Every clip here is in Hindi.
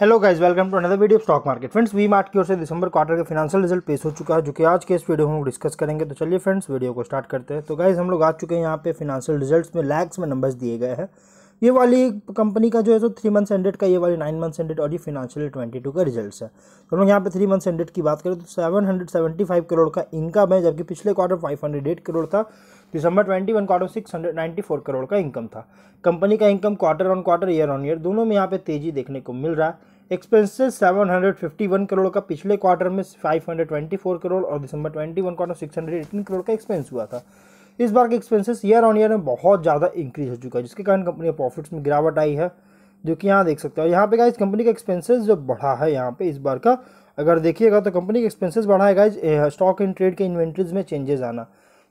hello guys welcome to another video stock market friends V Mart की ओर से दिसंबर क्वार्टर का फिनेंशियल रिजल्ट पेश हो चुका है जो कि आज के इस वीडियो में हम डिस्कस करेंगे तो चलिए फ्रेंड्स वीडियो को स्टार्ट करते हैं तो गाइस हम लोग आ चुके हैं यहाँ पे फिनेंशियल रिजल्ट्स में लैक्स में नंबर्स दिए गए हैं ये वाली कंपनी का जो है तो थ्री मंथ्स एंडेड का ये वाली नाइन मंथ्स एंडेड और ये फिनेंशियल ट्वेंटी टू का रिजल्ट है तो लोग यहाँ पे थ्री मंथ्स एंडेड की बात करें तो seven hundred seventy five crore का इनकम है जबकि पिछले quarter five hundred eight crore था दिसंबर twenty one quarter six hundred ninety four crore का इनकम था कंपनी का income quarter on quarter year on year दोनों में यहाँ पे तेजी देखने को मिल रहा है expenses seven hundred fifty one crore का पिछले क्वार्टर में five hundred twenty four crore और दिसंबर twenty one quarter eighteen crore का एक्सपेंस हुआ था इस बार के एक्सपेंसेस ईयर ऑन ईयर में बहुत ज़्यादा इंक्रीज हो चुका है जिसके कारण कंपनी के प्रॉफिट्स में गिरावट आई है जो कि यहाँ देख सकते हो यहाँ पे गाइज कंपनी का एक्सपेंसेस जो बढ़ा है यहाँ पे इस बार का अगर देखिएगा तो कंपनी का एक्सपेंसेस बढ़ा है गाइज स्टॉक एंड ट्रेड के इन्वेंट्रीज में चेंजेस आना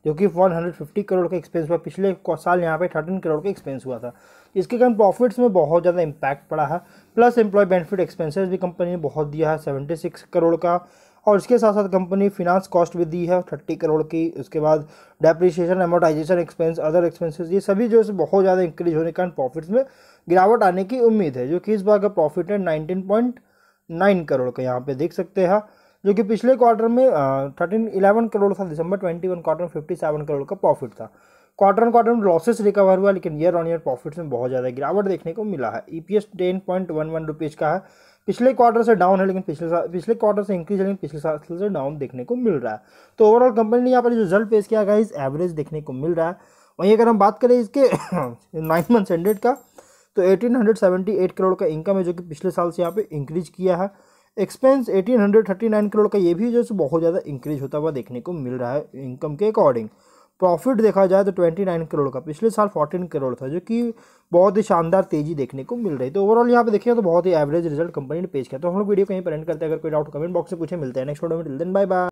जो कि फिफ्टी करोड़ का एक्सपेंस हुआ पिछले साल यहाँ पे थर्टीन करोड़ का एक्सपेंस हुआ था इसके कारण प्रॉफिट्स में बहुत ज़्यादा इम्पैक्ट पड़ा है प्लस एम्प्लॉय बेनिफिट एक्सपेंसेस भी कंपनी ने बहुत दिया है सिक्स करोड़ का और इसके साथ साथ कंपनी फिनांस कॉस्ट भी दी है थर्टी करोड़ की उसके बाद depreciation amortisation expense other expenses ये सभी जो है बहुत ज़्यादा इंक्रीज होने के कारण प्रॉफिट्स में गिरावट आने की उम्मीद है जो कि इस बार का प्रॉफिट है नाइनटीन पॉइंट नाइन करोड़ का यहाँ पे देख सकते हैं जो कि पिछले क्वार्टर में थर्टीन इलेवन करोड़ था दिसंबर ट्वेंटी वन क्वार्टर में फिफ्टी सेवन करोड़ का प्रॉफिट था क्वार्टर ऑन क्वार्टर में लॉसेस रिकवर हुआ लेकिन ईयर ऑन ईयर प्रॉफिट्स में बहुत ज़्यादा गिरावट देखने को मिला है E P S ten point one one rupees का है पिछले क्वार्टर से डाउन है लेकिन पिछले साल पिछले क्वार्टर से इंक्रीज है लेकिन पिछले साल से डाउन देखने को मिल रहा है तो ओवरऑल कंपनी ने यहाँ पर जो रिजल्ट पेश किया गया इस एवरेज देखने को मिल रहा है वहीं अगर हम बात करें इसके नाइन मंथ एंडेड का तो eighteen hundred seventy eight crore का इनकम है जो कि पिछले साल से यहाँ पे इंक्रीज किया है expense eighteen hundred thirty nine crore का ये भी जो बहुत ज़्यादा इंक्रीज होता हुआ देखने को मिल रहा है इनकम के अकॉर्डिंग प्रॉफिट देखा जाए तो ट्वेंटी नाइन करोड़ का पिछले साल फोर्टीन करोड़ था जो कि बहुत ही शानदार तेजी देखने को मिल रही तो ओवरऑल यहाँ पे देखिए तो बहुत ही एवरेज रिजल्ट कंपनी ने पेश किया तो हम लोग वीडियो कहीं पर एंड करते हैं अगर कोई डाउट कमेंट बॉक्स से पूछे मिलते हैं नेक्स्ट वीडियो में टिल देन बाय बाय